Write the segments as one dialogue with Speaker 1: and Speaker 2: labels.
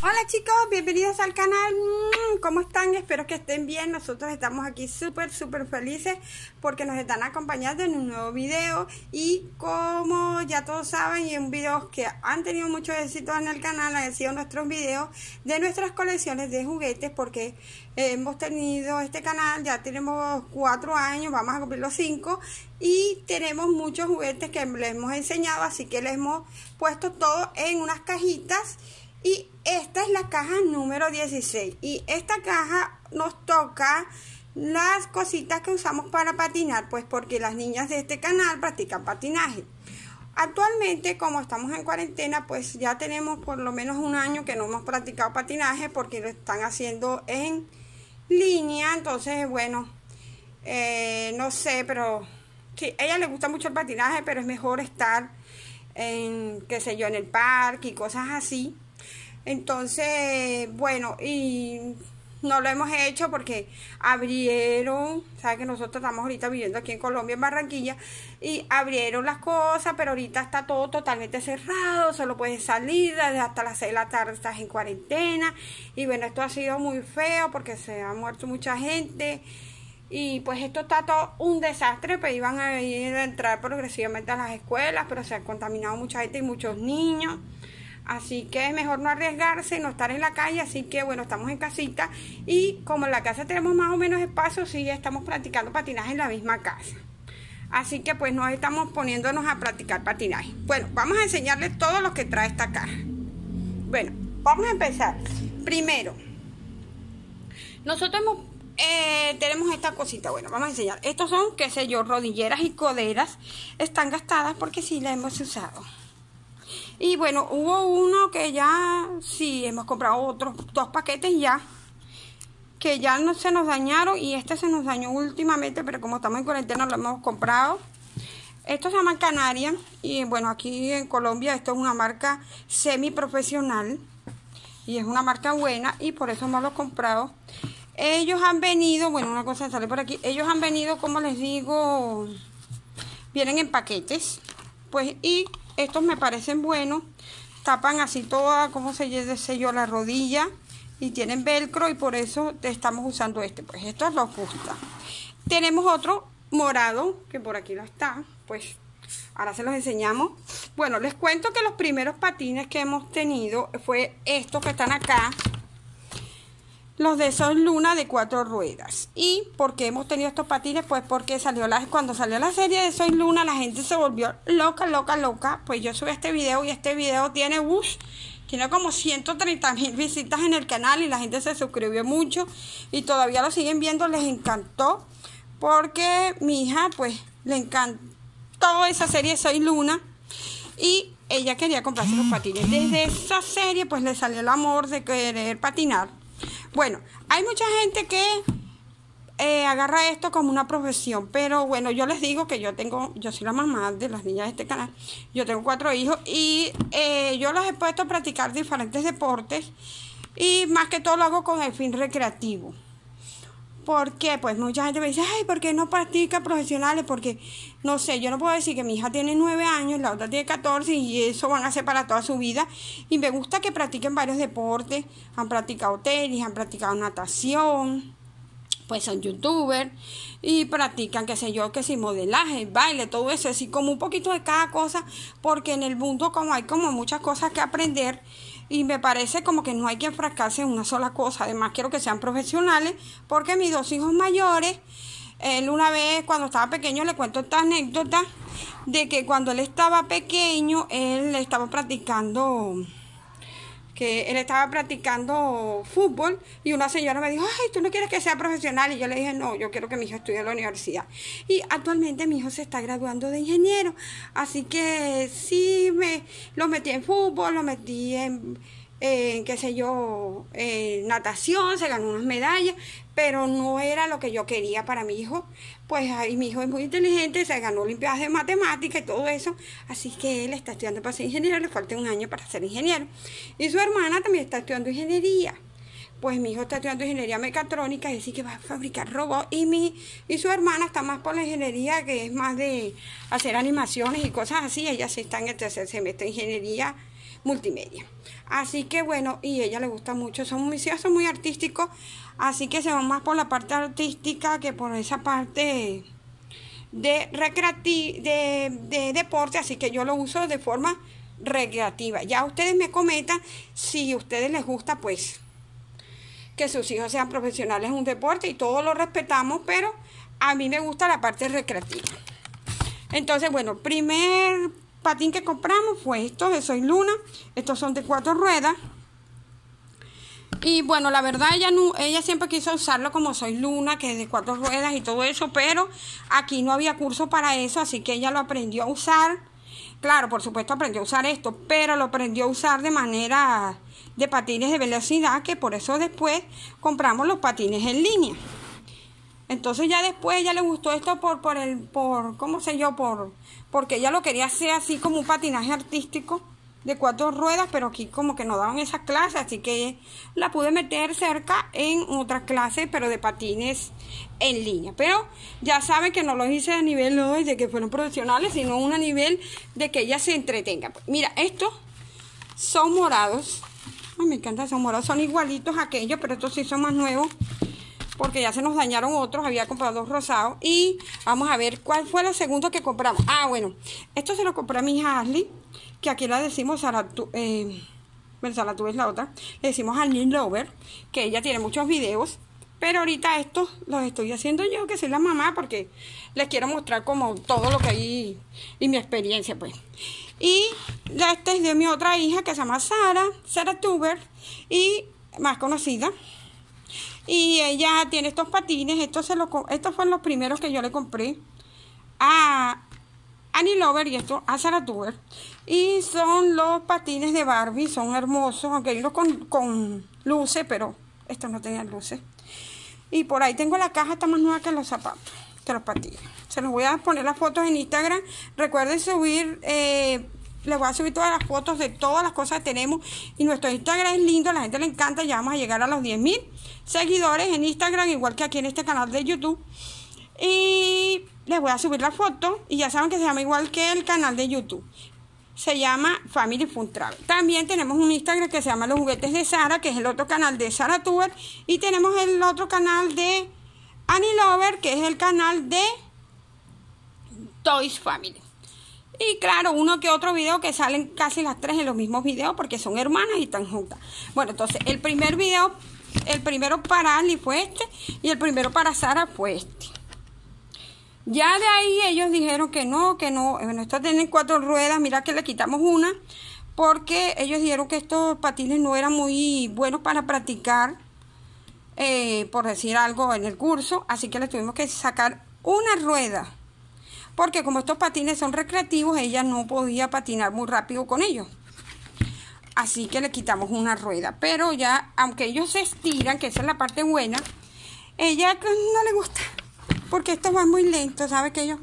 Speaker 1: Hola chicos, bienvenidos al canal. Mm, ¿Cómo están? Espero que estén bien. Nosotros estamos aquí súper, súper felices porque nos están acompañando en un nuevo video. Y como ya todos saben, y en videos que han tenido mucho éxito en el canal, han sido nuestros videos de nuestras colecciones de juguetes porque hemos tenido este canal, ya tenemos cuatro años, vamos a cumplir los cinco y tenemos muchos juguetes que les hemos enseñado, así que les hemos puesto todo en unas cajitas y esta es la caja número 16. Y esta caja nos toca las cositas que usamos para patinar, pues porque las niñas de este canal practican patinaje. Actualmente, como estamos en cuarentena, pues ya tenemos por lo menos un año que no hemos practicado patinaje porque lo están haciendo en línea. Entonces, bueno, eh, no sé, pero sí, a ella le gusta mucho el patinaje, pero es mejor estar en, qué sé yo, en el parque y cosas así entonces, bueno, y no lo hemos hecho porque abrieron, sabes que nosotros estamos ahorita viviendo aquí en Colombia, en Barranquilla, y abrieron las cosas, pero ahorita está todo totalmente cerrado, solo puedes salir, desde hasta las 6 de la tarde estás en cuarentena, y bueno, esto ha sido muy feo porque se ha muerto mucha gente, y pues esto está todo un desastre, pero pues iban a ir a entrar progresivamente a las escuelas, pero se ha contaminado mucha gente y muchos niños. Así que es mejor no arriesgarse, no estar en la calle. Así que bueno, estamos en casita y como en la casa tenemos más o menos espacio, sí estamos practicando patinaje en la misma casa. Así que pues nos estamos poniéndonos a practicar patinaje. Bueno, vamos a enseñarles todo lo que trae esta caja. Bueno, vamos a empezar. Primero, nosotros eh, tenemos esta cosita. Bueno, vamos a enseñar. Estos son, qué sé yo, rodilleras y coderas. Están gastadas porque sí las hemos usado. Y bueno, hubo uno que ya, sí, hemos comprado otros dos paquetes ya, que ya no se nos dañaron y este se nos dañó últimamente, pero como estamos en cuarentena lo hemos comprado. Esto se llama Canaria. y bueno, aquí en Colombia esto es una marca semi profesional y es una marca buena y por eso hemos lo comprado. Ellos han venido, bueno, una cosa sale por aquí, ellos han venido, como les digo, vienen en paquetes, pues y estos me parecen buenos. Tapan así toda, como se dice sello La rodilla. Y tienen velcro y por eso estamos usando este. Pues estos nos gusta. Tenemos otro morado, que por aquí lo está. Pues ahora se los enseñamos. Bueno, les cuento que los primeros patines que hemos tenido fue estos que están acá los de Soy Luna de cuatro ruedas. ¿Y por qué hemos tenido estos patines? Pues porque salió la, cuando salió la serie de Soy Luna la gente se volvió loca, loca, loca. Pues yo subí este video y este video tiene, uff, tiene como 130 mil visitas en el canal y la gente se suscribió mucho y todavía lo siguen viendo, les encantó. Porque mi hija, pues, le encantó esa serie de Soy Luna y ella quería comprarse los patines. Desde esa serie, pues, le salió el amor de querer patinar bueno, hay mucha gente que eh, agarra esto como una profesión, pero bueno, yo les digo que yo tengo, yo soy la mamá de las niñas de este canal, yo tengo cuatro hijos y eh, yo los he puesto a practicar diferentes deportes y más que todo lo hago con el fin recreativo. ¿Por qué? Pues mucha gente me dice, ay, ¿por qué no practica profesionales? Porque, no sé, yo no puedo decir que mi hija tiene nueve años, la otra tiene catorce y eso van a ser para toda su vida. Y me gusta que practiquen varios deportes. Han practicado tenis, han practicado natación, pues son youtubers y practican, qué sé yo, que si modelaje, baile, todo eso, así como un poquito de cada cosa, porque en el mundo como hay como muchas cosas que aprender, y me parece como que no hay que enfrascarse en una sola cosa. Además, quiero que sean profesionales porque mis dos hijos mayores, él una vez cuando estaba pequeño le cuento esta anécdota de que cuando él estaba pequeño, él estaba practicando que él estaba practicando fútbol y una señora me dijo, ay, tú no quieres que sea profesional. Y yo le dije, no, yo quiero que mi hijo estudie en la universidad. Y actualmente mi hijo se está graduando de ingeniero. Así que sí, me lo metí en fútbol, lo metí en en eh, qué sé yo, eh, natación, se ganó unas medallas, pero no era lo que yo quería para mi hijo. Pues mi hijo es muy inteligente, se ganó Olimpiadas de Matemática y todo eso, así que él está estudiando para ser ingeniero, le falta un año para ser ingeniero. Y su hermana también está estudiando ingeniería. Pues mi hijo está estudiando ingeniería mecatrónica, es decir, que va a fabricar robots. Y, mi, y su hermana está más por la ingeniería, que es más de hacer animaciones y cosas así. Ella sí está en el tercer semestre de ingeniería multimedia. Así que bueno, y a ella le gusta mucho, son hijos, son muy artísticos, así que se van más por la parte artística que por esa parte de, recreati de, de deporte, así que yo lo uso de forma recreativa. Ya ustedes me comentan si a ustedes les gusta, pues, que sus hijos sean profesionales en un deporte y todos lo respetamos, pero a mí me gusta la parte recreativa. Entonces, bueno, primer patín que compramos fue estos de Soy Luna. Estos son de cuatro ruedas. Y bueno, la verdad ella, no, ella siempre quiso usarlo como Soy Luna, que es de cuatro ruedas y todo eso, pero aquí no había curso para eso, así que ella lo aprendió a usar. Claro, por supuesto aprendió a usar esto, pero lo aprendió a usar de manera de patines de velocidad, que por eso después compramos los patines en línea. Entonces ya después ella le gustó esto por, por el, por, cómo sé yo, por, porque ella lo quería hacer así como un patinaje artístico de cuatro ruedas, pero aquí como que no daban esas clases, así que la pude meter cerca en otras clases, pero de patines en línea. Pero ya saben que no los hice a nivel no de que fueron profesionales, sino a nivel de que ella se entretenga. Pues mira, estos son morados. Ay, me encanta, son morados, son igualitos a aquellos, pero estos sí son más nuevos porque ya se nos dañaron otros, había comprado dos rosados. Y vamos a ver cuál fue la segunda que compramos. Ah, bueno, esto se lo compré a mi hija Ashley, que aquí la decimos Saratu, eh, bueno, Saratu es la otra, le decimos Ashley Lover, que ella tiene muchos videos. Pero ahorita estos los estoy haciendo yo, que soy la mamá, porque les quiero mostrar como todo lo que hay y mi experiencia, pues. Y este es de mi otra hija que se llama Sara, Sara Tuber, y más conocida y ella tiene estos patines, estos, se estos fueron los primeros que yo le compré a Annie Lover y esto a Sarah Tuber. Y son los patines de Barbie, son hermosos, aunque hay con, luces, pero estos no tenían luces. Y por ahí tengo la caja, está más nueva que los zapatos, que los patines. Se los voy a poner las fotos en Instagram. Recuerden subir eh, les voy a subir todas las fotos de todas las cosas que tenemos. Y nuestro Instagram es lindo, a la gente le encanta. Ya vamos a llegar a los 10.000 seguidores en Instagram, igual que aquí en este canal de YouTube. Y les voy a subir la foto. Y ya saben que se llama igual que el canal de YouTube. Se llama Family Fun Travel. También tenemos un Instagram que se llama Los Juguetes de Sara, que es el otro canal de Sara Tuber. Y tenemos el otro canal de Annie Lover, que es el canal de Toys Family. Y claro, uno que otro video que salen casi las tres en los mismos videos porque son hermanas y están juntas. Bueno, entonces el primer video, el primero para Ali fue este y el primero para Sara fue este. Ya de ahí ellos dijeron que no, que no, bueno, estos tienen cuatro ruedas, mira que le quitamos una, porque ellos dijeron que estos patines no eran muy buenos para practicar, eh, por decir algo, en el curso, así que les tuvimos que sacar una rueda porque como estos patines son recreativos, ella no podía patinar muy rápido con ellos. Así que le quitamos una rueda. Pero ya, aunque ellos se estiran, que esa es la parte buena, ella no le gusta. Porque estos van muy lentos, ¿sabe? Que ellos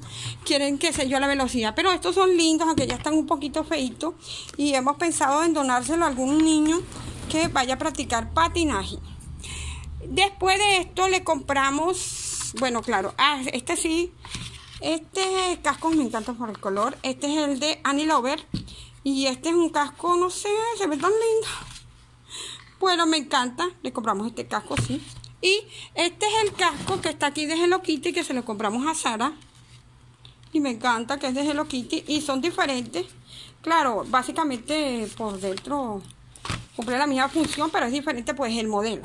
Speaker 1: quieren, que se yo, la velocidad. Pero estos son lindos, aunque ya están un poquito feitos. Y hemos pensado en donárselo a algún niño que vaya a practicar patinaje. Después de esto le compramos, bueno, claro, ah, este sí este casco me encanta por el color. Este es el de Annie Lover. Y este es un casco, no sé, se ve tan lindo. Bueno, me encanta. Le compramos este casco, sí. Y este es el casco que está aquí de Hello Kitty que se lo compramos a Sara. Y me encanta que es de Hello Kitty. Y son diferentes. Claro, básicamente por dentro cumple la misma función, pero es diferente pues el modelo.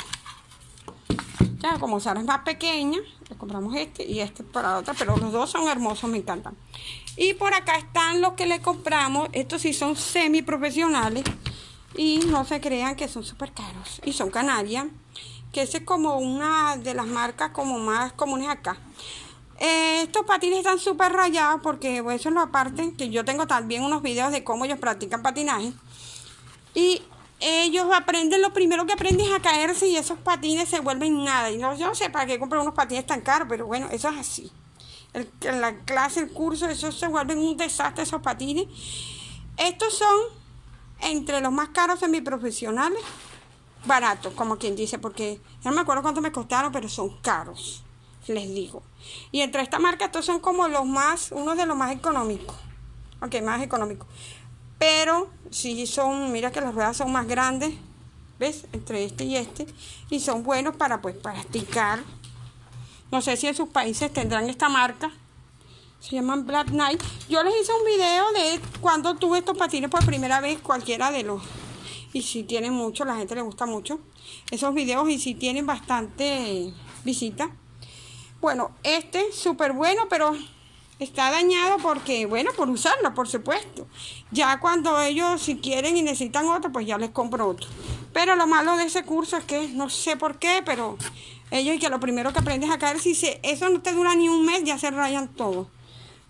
Speaker 1: Ya, como Sara es más pequeña, le compramos este y este para otra, pero los dos son hermosos, me encantan. Y por acá están los que le compramos. Estos sí son semi profesionales y no se crean que son súper caros. Y son canarias, que es como una de las marcas como más comunes acá. Eh, estos patines están súper rayados porque eso es lo aparte, que yo tengo también unos videos de cómo ellos practican patinaje. Y ellos aprenden, lo primero que aprenden es a caerse y esos patines se vuelven nada. Y no, yo no sé para qué comprar unos patines tan caros, pero bueno, eso es así. en la clase, el curso, eso se vuelven un desastre, esos patines. Estos son entre los más caros semiprofesionales, baratos, como quien dice, porque no me acuerdo cuánto me costaron, pero son caros, les digo. Y entre esta marca, estos son como los más, uno de los más económicos. Ok, más económicos. Pero si son, mira que las ruedas son más grandes, ¿ves? Entre este y este. Y son buenos para pues practicar. No sé si en sus países tendrán esta marca. Se llaman Black Knight. Yo les hice un video de cuando tuve estos patines por primera vez, cualquiera de los. Y si tienen mucho, la gente le gusta mucho esos videos y si tienen bastante visita. Bueno, este súper bueno, pero está dañado porque, bueno, por usarlo, por supuesto. Ya cuando ellos si quieren y necesitan otro, pues ya les compro otro. Pero lo malo de ese curso es que no sé por qué, pero ellos que lo primero que aprendes a caer, si eso no te dura ni un mes, ya se rayan todo.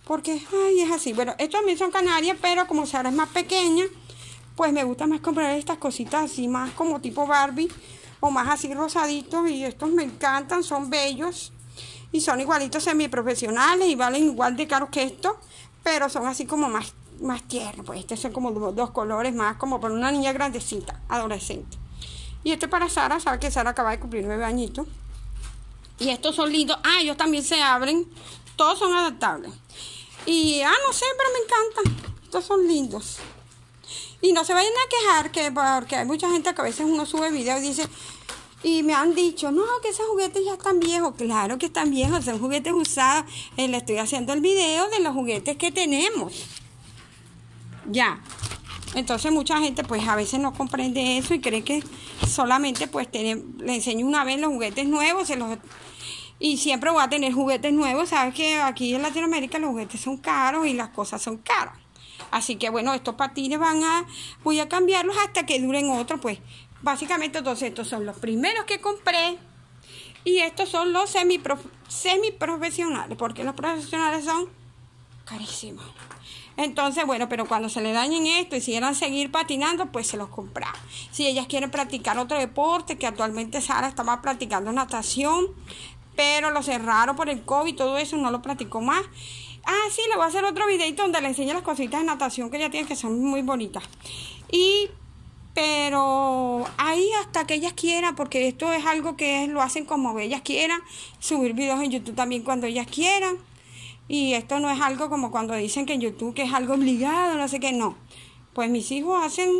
Speaker 1: Porque, ay, es así. Bueno, estos también son canarias, pero como Sara es más pequeña, pues me gusta más comprar estas cositas así, más como tipo Barbie, o más así rosaditos, y estos me encantan, son bellos y son igualitos semiprofesionales y valen igual de caro que estos, pero son así como más, más tiernos, pues estos son como dos, colores más, como para una niña grandecita, adolescente. Y este para Sara, sabe que Sara acaba de cumplir nueve añitos. Y estos son lindos. Ah, ellos también se abren. Todos son adaptables. Y, ah, no sé, pero me encantan. Estos son lindos. Y no se vayan a quejar que porque hay mucha gente que a veces uno sube video y dice, y me han dicho, no, que esos juguetes ya están viejos. Claro que están viejos, son juguetes usados. Eh, le estoy haciendo el video de los juguetes que tenemos. Ya. Entonces mucha gente pues a veces no comprende eso y cree que solamente pues le enseño una vez los juguetes nuevos y siempre voy a tener juguetes nuevos. Sabes que aquí en Latinoamérica los juguetes son caros y las cosas son caras. Así que bueno, estos patines van a, voy a cambiarlos hasta que duren otros, pues básicamente todos estos son los primeros que compré y estos son los semiprofesionales, porque los profesionales son carísimos. Entonces, bueno, pero cuando se le dañen esto y si quieran seguir patinando, pues se los comprar Si ellas quieren practicar otro deporte, que actualmente Sara estaba practicando natación, pero lo cerraron por el COVID, y todo eso no lo practicó más. Ah, sí, le voy a hacer otro videito donde le enseño las cositas de natación que ya tienen que son muy bonitas. Y pero ahí hasta que ellas quieran, porque esto es algo que lo hacen como ellas quieran, subir videos en YouTube también cuando ellas quieran. Y esto no es algo como cuando dicen que en YouTube que es algo obligado, no sé qué, no. Pues mis hijos hacen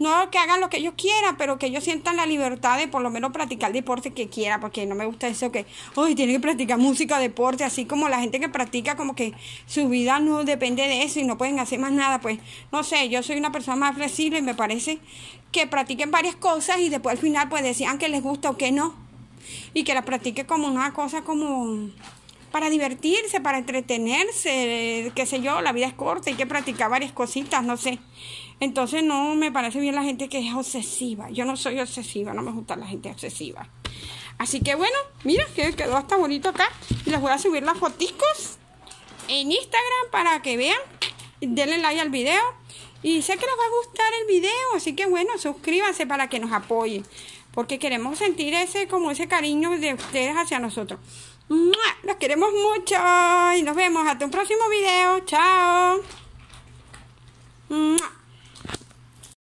Speaker 1: no que hagan lo que ellos quieran, pero que ellos sientan la libertad de por lo menos practicar el deporte que quiera, porque no me gusta eso que, Uy, tienen que practicar música, deporte, así como la gente que practica como que su vida no depende de eso y no pueden hacer más nada, pues no sé, yo soy una persona más flexible y me parece que practiquen varias cosas y después al final pues decían que les gusta o que no, y que la practique como una cosa como para divertirse, para entretenerse, qué sé yo, la vida es corta, hay que practicar varias cositas, no sé. Entonces no me parece bien la gente que es obsesiva. Yo no soy obsesiva, no me gusta la gente obsesiva. Así que bueno, mira que quedó hasta bonito acá. Les voy a subir las fotos en Instagram para que vean. Denle like al video. Y sé que les va a gustar el video, así que bueno, suscríbanse para que nos apoyen. Porque queremos sentir ese, como ese cariño de ustedes hacia nosotros. Los queremos mucho y nos vemos hasta un próximo video. Chao.